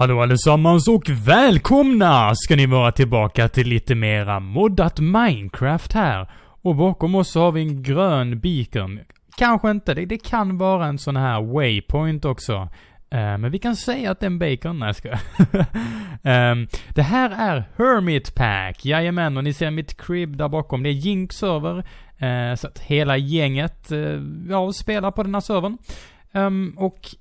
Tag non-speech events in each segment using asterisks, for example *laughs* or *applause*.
Hallå allesammans och välkomna ska ni vara tillbaka till lite mera moddat Minecraft här. Och bakom oss så har vi en grön beacon. Kanske inte, det, det kan vara en sån här waypoint också. Uh, men vi kan säga att det är en bacon, nej ska um, *laughs* ehm, Det här är Hermit Pack, jajamän och ni ser mitt crib där bakom, det är Jink server. Uh, så att hela gänget, uh, ja, spelar på den här servern. Um, och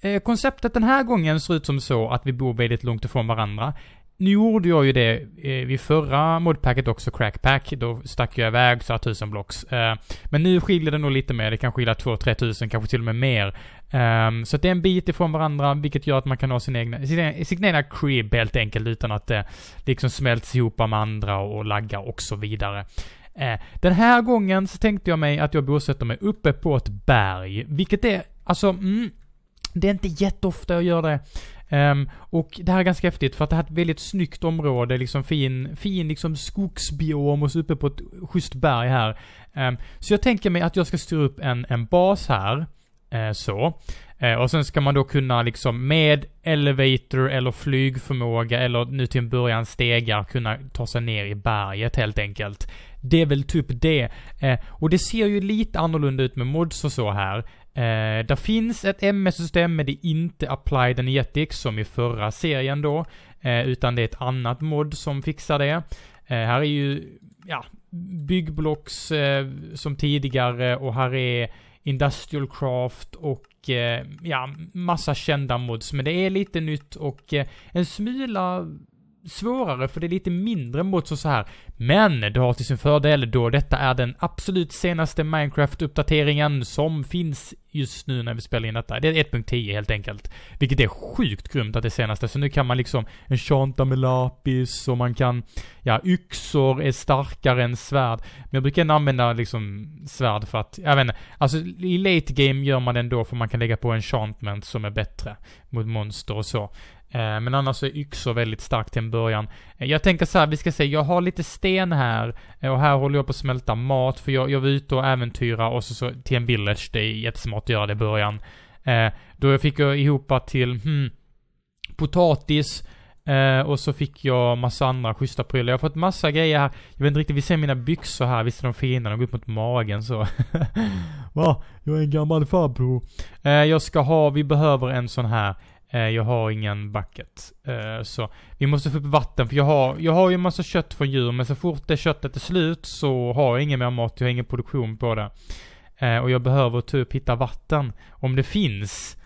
Eh, konceptet den här gången ser ut som så att vi bor väldigt långt ifrån varandra. Nu gjorde jag ju det eh, vid förra modpacket också, crackpack. Då stack jag iväg så här 1000 blocks. Eh, men nu skiljer det nog lite mer. Det kan skilja två, tre tusen, kanske till och med mer. Eh, så att det är en bit ifrån varandra, vilket gör att man kan ha sin egna, sin, sin egna crib helt enkelt utan att det liksom smälts ihop med andra och, och laggar och så vidare. Eh, den här gången så tänkte jag mig att jag bosätter mig uppe på ett berg, vilket är, alltså, mm, det är inte jätteofta jag gör det. Um, och det här är ganska häftigt för att det här är ett väldigt snyggt område, liksom fin, fin liksom skogsbiom och så uppe på ett schysst berg här. Um, så jag tänker mig att jag ska styra upp en, en bas här. Uh, så. Uh, och sen ska man då kunna liksom med elevator eller flygförmåga eller nu till en början stegar kunna ta sig ner i berget helt enkelt. Det är väl typ det. Uh, och det ser ju lite annorlunda ut med mods och så här. Eh, där finns ett MS-system, men det är inte Applied Energetics som i förra serien då, eh, utan det är ett annat mod som fixar det. Eh, här är ju, ja, byggblocks eh, som tidigare och här är Industrial Craft och eh, ja, massa kända mods. Men det är lite nytt och eh, en smula svårare för det är lite mindre mått så, så här. Men det har till sin fördel då detta är den absolut senaste Minecraft-uppdateringen som finns just nu när vi spelar in detta. Det är 1.10 helt enkelt. Vilket är sjukt grymt att det är senaste. Så nu kan man liksom enchanta med lapis och man kan, ja yxor är starkare än svärd. Men jag brukar använda liksom svärd för att, jag vet inte, alltså i late game gör man det ändå för man kan lägga på enchantment som är bättre mot monster och så. Eh, men annars är yxor väldigt starkt till en början. Eh, jag tänker så här, vi ska se, jag har lite sten här eh, och här håller jag på att smälta mat för jag, jag var ute och äventyra och så, så till en village, det är jättesmart att göra det i början. Då fick jag ihop till, hmm, potatis, och så fick jag massa andra schyssta prylar. Jag har fått massa grejer här. Jag vet inte riktigt, vi ser mina byxor här. Visst är de fina? De går upp mot magen så. *laughs* Va? Jag är en gammal farbror. jag ska ha, vi behöver en sån här Eh, jag har ingen bucket. Eh, så vi måste få upp vatten, för jag har, jag har ju en massa kött från djur, men så fort det köttet är slut så har jag ingen mer mat, jag har ingen produktion på det. Eh, och jag behöver typ hitta vatten, om det finns.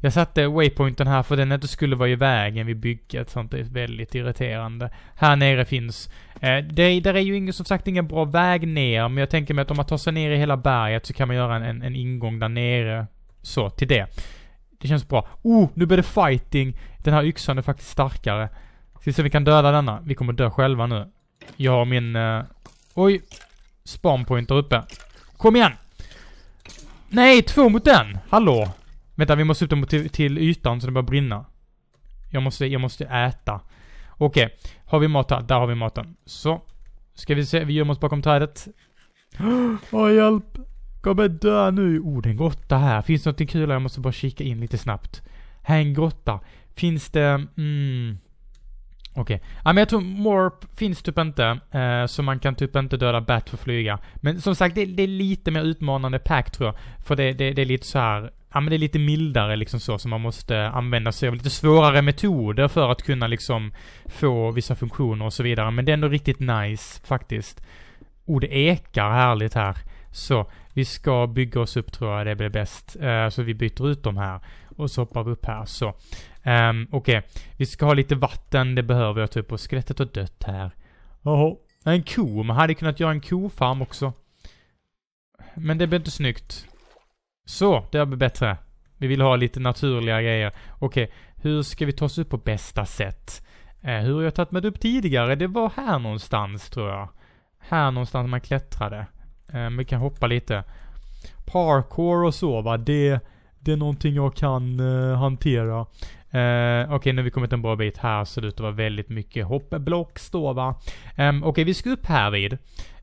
jag satte waypointen här för den inte skulle vara i vägen vid bygget, sånt är väldigt irriterande. Här nere finns, det, där är ju ingen, som sagt ingen bra väg ner, men jag tänker mig att om man tar sig ner i hela berget så kan man göra en, en, en ingång där nere. Så, till det. Det känns bra. Oh, nu blir det fighting. Den här yxan är faktiskt starkare. Ska se om vi kan döda denna. Vi kommer dö själva nu. Jag har min... Uh, oj! Spawnpoint där uppe. Kom igen! Nej, två mot den! Hallå! Vänta, vi måste upp dem till, till ytan så den börjar brinna. Jag måste, jag måste äta. Okej. Okay. Har vi mat här? Där har vi maten. Så. Ska vi se, vi gömmer oss bakom trädet. *gasps* Åh, oh, hjälp! Kommer dö nu. Oh, det är en grotta här. Finns det någonting kul Jag måste bara kika in lite snabbt. Här är en grotta. Finns det... Mm, Okej. Okay. Ja, men jag tror Morp finns typ inte, eh, så man kan typ inte döda Bat för att flyga. Men som sagt, det, det, är lite mer utmanande pack tror jag. För det, det, det är lite så här, ja men det är lite mildare liksom så, som man måste använda sig av lite svårare metoder för att kunna liksom få vissa funktioner och så vidare. Men det är ändå riktigt nice faktiskt. Oh, det ekar härligt här. Så, vi ska bygga oss upp tror jag det blir bäst. Uh, så vi byter ut de här. Och så hoppar vi upp här så. Um, Okej, okay. vi ska ha lite vatten, det behöver jag typ. Och skelettet har dött här. Jaha, en ko. Man hade kunnat göra en kofarm också. Men det blir inte snyggt. Så, det blir bättre. Vi vill ha lite naturliga grejer. Okej, okay. hur ska vi ta oss upp på bästa sätt? Uh, hur har jag tagit mig upp tidigare? Det var här någonstans tror jag. Här någonstans man klättrade. Eh, vi kan hoppa lite. Parkour och så va, det, det är någonting jag kan eh, hantera. Eh, Okej, okay, nu har vi kommit en bra bit här, ser det ut att vara väldigt mycket hoppblocks då va. Eh, Okej, okay, vi ska upp här vid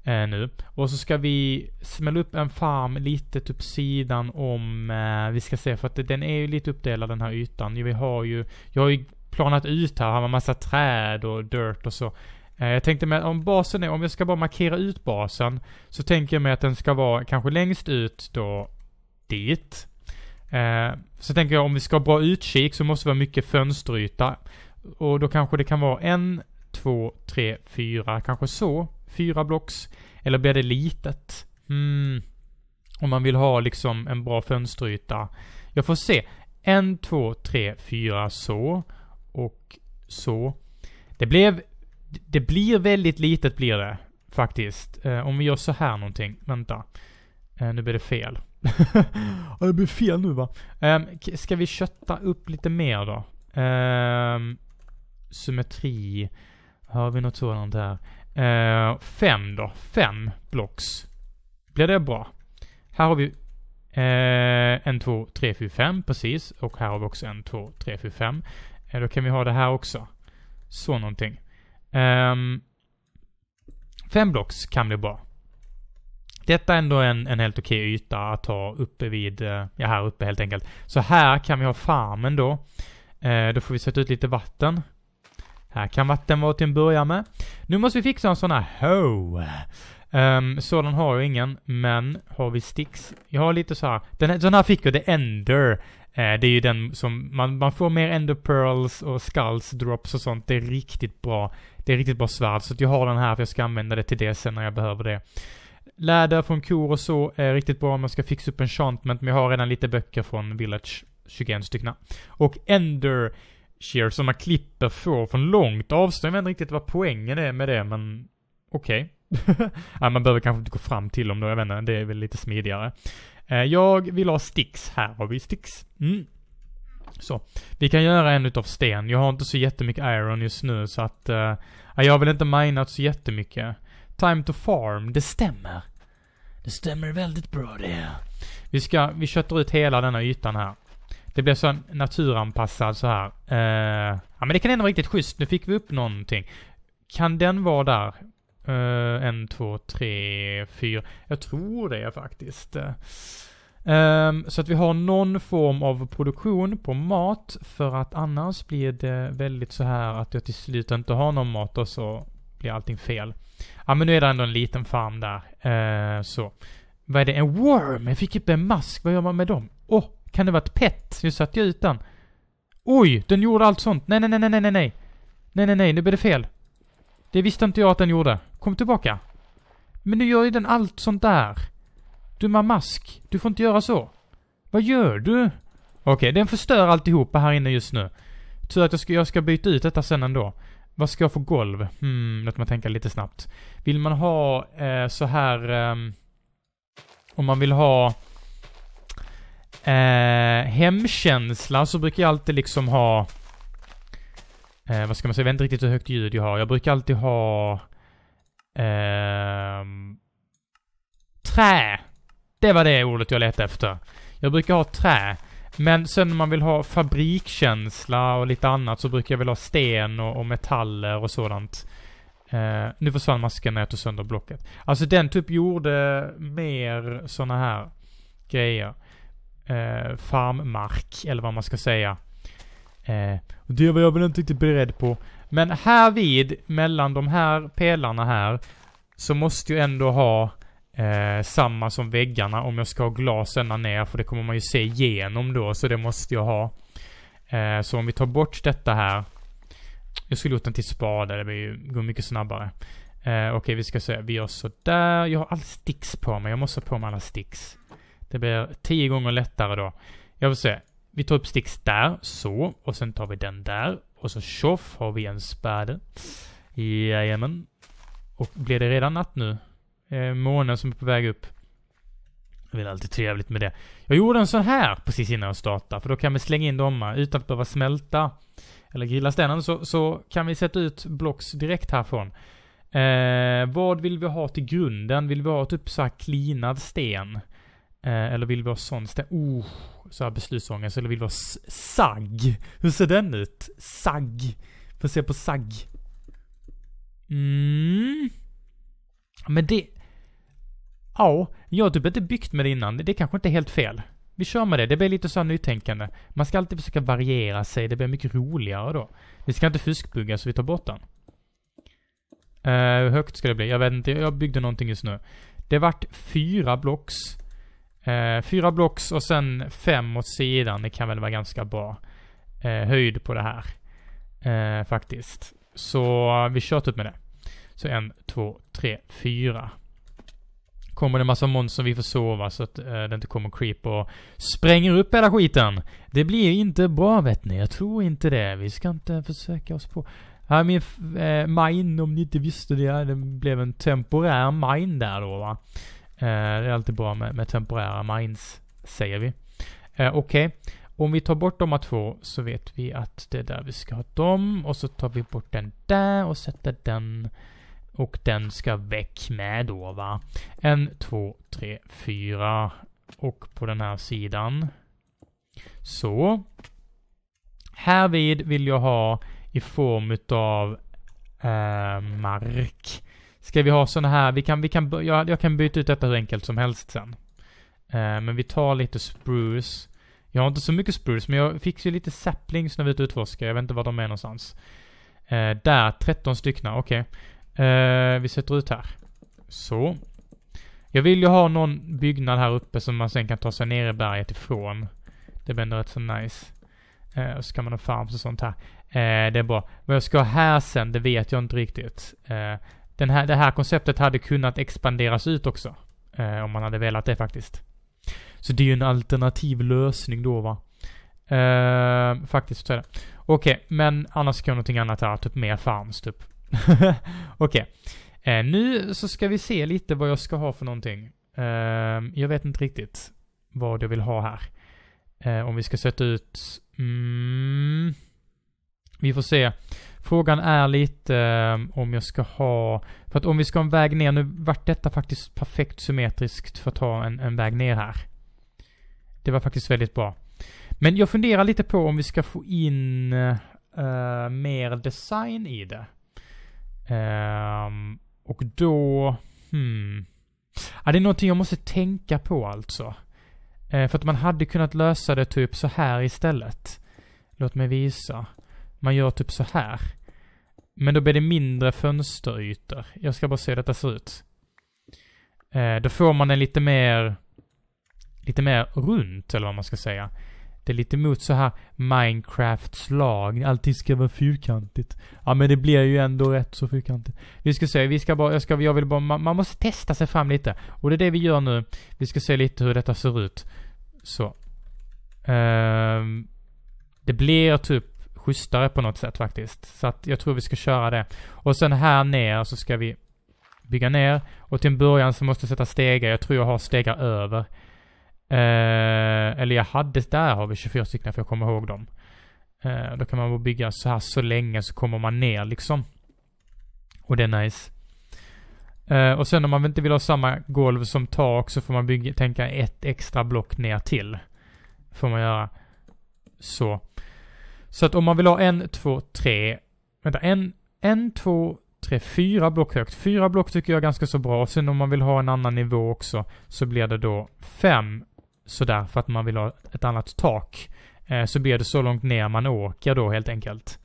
eh, nu. Och så ska vi smälla upp en farm lite typ sidan om, eh, vi ska se, för att den är ju lite uppdelad den här ytan. Vi har ju, jag har ju planat ut här, har en massa träd och dirt och så. Eh, jag tänkte mig att om basen är, om jag ska bara markera ut basen, så tänker jag mig att den ska vara kanske längst ut då dit. Eh, så tänker jag om vi ska ha bra utkik så måste vi ha mycket fönsteryta. Och då kanske det kan vara en, två, tre, fyra, kanske så. Fyra blocks. Eller blir det litet? Mm. Om man vill ha liksom en bra fönsteryta. Jag får se. En, två, tre, fyra, så. Och så. Det blev det blir väldigt litet blir det. Faktiskt. Eh, om vi gör så här någonting. Vänta. Eh, nu blir det fel. *laughs* det blir fel nu va? Eh, ska vi kötta upp lite mer då? Ehm, symmetri. Har vi något sådant här? Eh, fem då. Fem blocks. Blir det bra? Här har vi eh, en, två, tre, fyra, fem. Precis. Och här har vi också en, två, tre, fyra, fem. Eh, då kan vi ha det här också. Så någonting. Um, fem blocks kan bli bra. Detta är ändå en, en helt okej okay yta att ha uppe vid, eh, ja här uppe helt enkelt. Så här kan vi ha farmen då. Uh, då får vi sätta ut lite vatten. Här kan vatten vara till att börja med. Nu måste vi fixa en sån här hoe. Um, sådan har jag ingen, men har vi sticks? Jag har lite så här. Den här, sån här fick jag, The Ender. Eh, det är ju den som, man, man får mer ender pearls och skulls drops och sånt. Det är riktigt bra. Det är riktigt bra svärd. Så jag har den här för jag ska använda det till det sen när jag behöver det. Läder från kor och så är riktigt bra om jag ska fixa upp enchantment. Men jag har redan lite böcker från Village. 21 styckna. Och Ender shears som man klipper får från långt avstånd. Jag vet inte riktigt vad poängen är med det men okej. Okay. *laughs* man behöver kanske inte gå fram till dem då, jag vet inte. Det är väl lite smidigare. Eh, jag vill ha sticks. Här har vi sticks. Mm. Så. Vi kan göra en utav sten. Jag har inte så jättemycket iron just nu så att... Uh, jag vill inte mina så jättemycket. Time to farm, det stämmer. Det stämmer väldigt bra det. Vi ska, vi köttar ut hela denna ytan här. Det blir så naturanpassad så här. Uh, ja men det kan ändå vara riktigt schysst. Nu fick vi upp någonting. Kan den vara där? Uh, en, två, tre, fyra. Jag tror det faktiskt. Um, så att vi har någon form av produktion på mat för att annars blir det väldigt så här att jag till slut inte har någon mat och så blir allting fel. Ja men nu är det ändå en liten farm där. Uh, så. Vad är det? En worm! Jag fick upp en mask. Vad gör man med dem? Åh, oh, kan det vara ett pet? Nu satte jag ut den. Oj, den gjorde allt sånt. Nej, nej, nej, nej, nej, nej. Nej, nej, nej, nu blev det fel. Det visste inte jag att den gjorde. Kom tillbaka. Men nu gör ju den allt sånt där. Dumma mask. Du får inte göra så. Vad gör du? Okej, okay, den förstör alltihopa här inne just nu. Tur att jag ska, jag ska byta ut detta sen ändå. Vad ska jag få golv? Hmm, låt mig tänka lite snabbt. Vill man ha eh, så här... Eh, om man vill ha... Eh, hemkänsla så brukar jag alltid liksom ha... Eh, vad ska man säga? Jag vet inte riktigt hur högt ljud jag har. Jag brukar alltid ha... Eh, trä! Det var det ordet jag letade efter. Jag brukar ha trä. Men sen när man vill ha fabrikkänsla och lite annat så brukar jag vilja ha sten och, och metaller och sådant. Eh, nu försvann masken när jag tog sönder blocket. Alltså den typ gjorde mer sådana här grejer. Eh, farmmark, eller vad man ska säga. Eh, det var jag väl inte riktigt beredd på. Men här vid, mellan de här pelarna här, så måste jag ändå ha eh, samma som väggarna om jag ska ha glas ända ner, för det kommer man ju se igenom då, så det måste jag ha. Eh, så om vi tar bort detta här. Jag skulle gjort den till spade, det blir ju, går mycket snabbare. Eh, okej, okay, vi ska se. Vi gör sådär. Jag har alla sticks på mig. Jag måste ha på mig alla sticks. Det blir tio gånger lättare då. Jag vill se. Vi tar upp sticks där, så. Och sen tar vi den där. Och så tjoff har vi en späde. Jajamän. Och blir det redan natt nu? Eh, månen som är på väg upp. Det är alltid trevligt med det. Jag gjorde en sån här precis innan jag startade, för då kan vi slänga in dem utan att behöva smälta eller grilla stenen, så, så kan vi sätta ut blocks direkt härifrån. Eh, vad vill vi ha till grunden? Vill vi ha typ så här cleanad sten? Eh, eller vill vi ha sån stämning? Oh, så här beslutsångest. Eller vill vi ha sagg? Hur ser den ut? Sagg. Får se på sagg. Mm. Men det... Ja, jag har typ inte byggt med det innan. Det är kanske inte är helt fel. Vi kör med det. Det blir lite så här nytänkande. Man ska alltid försöka variera sig. Det blir mycket roligare då. Vi ska inte fuskbygga så vi tar bort den. Uh, hur högt ska det bli? Jag vet inte. Jag byggde någonting just nu. Det vart fyra blocks. Eh, fyra blocks och sen fem åt sidan. Det kan väl vara ganska bra eh, höjd på det här. Eh, faktiskt. Så vi kört upp med det. Så en, två, tre, fyra. Kommer det en massa monster vi får sova så att eh, det inte kommer creep och spränger upp hela skiten. Det blir inte bra vet ni. Jag tror inte det. Vi ska inte försöka oss på... Här är min eh, mine, om ni inte visste det. Det blev en temporär mine där då va. Eh, det är alltid bra med, med temporära minds, säger vi. Eh, okej, okay. om vi tar bort de här två så vet vi att det är där vi ska ha dem och så tar vi bort den där och sätter den och den ska väck med då va. En, två, tre, fyra och på den här sidan. Så. Härvid vill jag ha i form utav eh, mark Ska vi ha såna här, vi kan, vi kan, jag, jag kan byta ut detta hur enkelt som helst sen. Eh, men vi tar lite spruce. Jag har inte så mycket spruce, men jag fick ju lite saplings när vi utforskade. Jag vet inte var de är någonstans. Eh, där, 13 stycken, okej. Okay. Eh, vi sätter ut här. Så. Jag vill ju ha någon byggnad här uppe som man sen kan ta sig ner i berget ifrån. Det blir ändå rätt så nice. Eh, och så kan man ha farms och sånt här. Eh, det är bra. Vad jag ska ha här sen, det vet jag inte riktigt. Eh, den här, det här konceptet hade kunnat expanderas ut också. Eh, om man hade velat det faktiskt. Så det är ju en alternativ lösning då va. Eh, faktiskt så är det. Okej, okay, men annars kan jag någonting annat här. Typ mer farms typ. *laughs* Okej. Okay. Eh, nu så ska vi se lite vad jag ska ha för någonting. Eh, jag vet inte riktigt vad jag vill ha här. Eh, om vi ska sätta ut... Mm, vi får se. Frågan är lite eh, om jag ska ha... För att om vi ska ha en väg ner, nu vart detta faktiskt perfekt symmetriskt för att ha en, en väg ner här. Det var faktiskt väldigt bra. Men jag funderar lite på om vi ska få in uh, mer design i det. Um, och då... Hmm. Ja, det är någonting jag måste tänka på alltså. Uh, för att man hade kunnat lösa det typ så här istället. Låt mig visa man gör typ så här. Men då blir det mindre fönsterytor. Jag ska bara se hur detta ser ut. Eh, då får man en lite mer, lite mer runt, eller vad man ska säga. Det är lite mot så här Minecrafts lag. Allting ska vara fyrkantigt. Ja, men det blir ju ändå rätt så fyrkantigt. Vi ska se, vi ska bara, jag ska, jag vill bara, man, man måste testa sig fram lite. Och det är det vi gör nu. Vi ska se lite hur detta ser ut. Så. Eh, det blir typ schysstare på något sätt faktiskt. Så att jag tror vi ska köra det. Och sen här ner så ska vi bygga ner. Och till en början så måste jag sätta stegar. Jag tror jag har stegar över. Eh, eller jag hade, där har vi 24 stycken för jag kommer ihåg dem. Eh, då kan man bara bygga så här så länge så kommer man ner liksom. Och det är nice. Eh, och sen om man inte vill ha samma golv som tak så får man bygga, tänka ett extra block ner till. Får man göra. Så. Så att om man vill ha en, två, tre... Vänta, en, en, två, tre, fyra block högt. Fyra block tycker jag är ganska så bra. Sen om man vill ha en annan nivå också så blir det då fem sådär för att man vill ha ett annat tak. Eh, så blir det så långt ner man åker då helt enkelt.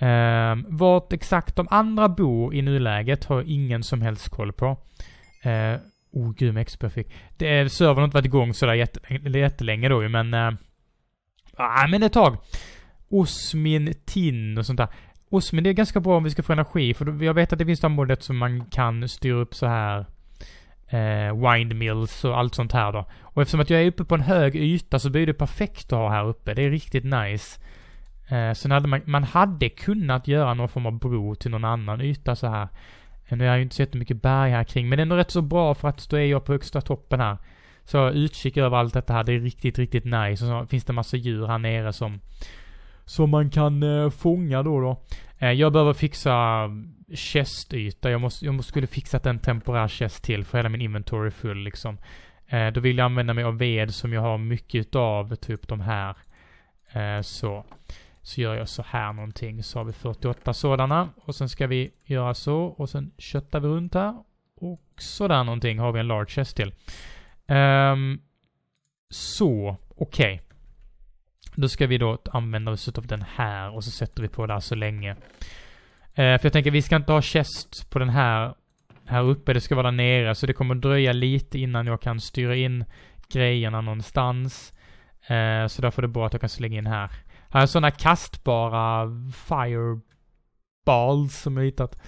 Eh, vart exakt de andra bor i nuläget har jag ingen som helst koll på. Eh, oh gud, med XP fick. Det, är, servern har inte varit igång sådär jättelänge, jättelänge då ju men... Eh, ah, men ett tag osmin, tin och sånt där. Osmin, det är ganska bra om vi ska få energi, för jag vet att det finns de modet som man kan styra upp så här eh, windmills och allt sånt här då. Och eftersom att jag är uppe på en hög yta så blir det perfekt att ha här uppe. Det är riktigt nice. Eh, sen hade man, man hade kunnat göra någon form av bro till någon annan yta så här. Eh, nu är ju inte så jättemycket berg här kring, men det är ändå rätt så bra för att då är jag på högsta toppen här. Så utkik över allt detta här, det är riktigt, riktigt nice. Och så finns det massa djur här nere som som man kan eh, fånga då då. Eh, jag behöver fixa chestyta. Mm, jag, måste, jag måste, skulle fixat en temporär chest till för hela min inventory är full liksom. Eh, då vill jag använda mig av ved som jag har mycket av, typ de här. Eh, så. Så gör jag så här någonting, så har vi 48 sådana. Och sen ska vi göra så, och sen köttar vi runt här. Och sådär någonting har vi en large chest till. Um, så, okej. Okay. Då ska vi då använda oss av den här och så sätter vi på där så länge. Eh, för jag tänker vi ska inte ha chest på den här här uppe, det ska vara där nere, så det kommer dröja lite innan jag kan styra in grejerna någonstans. Eh, så därför är det bra att jag kan slänga in här. Här är sådana kastbara fireballs som jag hittat.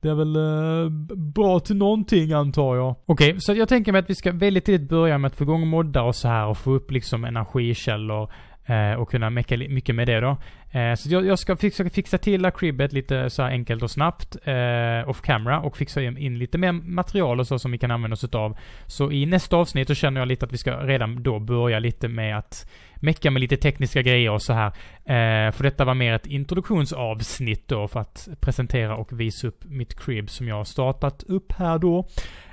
Det är väl eh, bra till någonting antar jag. Okej, okay, så jag tänker mig att vi ska väldigt tidigt börja med att få igång moddar och så här och få upp liksom energikällor. Eh, och kunna mecka mycket med det då. Eh, så jag, ska försöka fixa till acribbet lite så här enkelt och snabbt eh, off camera och fixa in lite mer material och så som vi kan använda oss utav. Så i nästa avsnitt så känner jag lite att vi ska redan då börja lite med att mecka med lite tekniska grejer och så här. för detta var mer ett introduktionsavsnitt då för att presentera och visa upp mitt crib som jag har startat upp här då.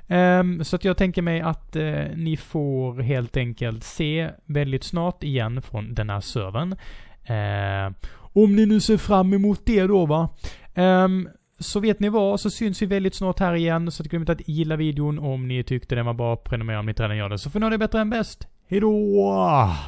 Ehm, så att jag tänker mig att eh, ni får helt enkelt se väldigt snart igen från den här servern. Ehm, om ni nu ser fram emot det då va. Ehm, så vet ni vad, så syns vi väldigt snart här igen. Så glöm inte att gilla videon om ni tyckte den var bra. Prenumerera om ni inte redan gör det. Så för något är bättre än bäst. Hejdå!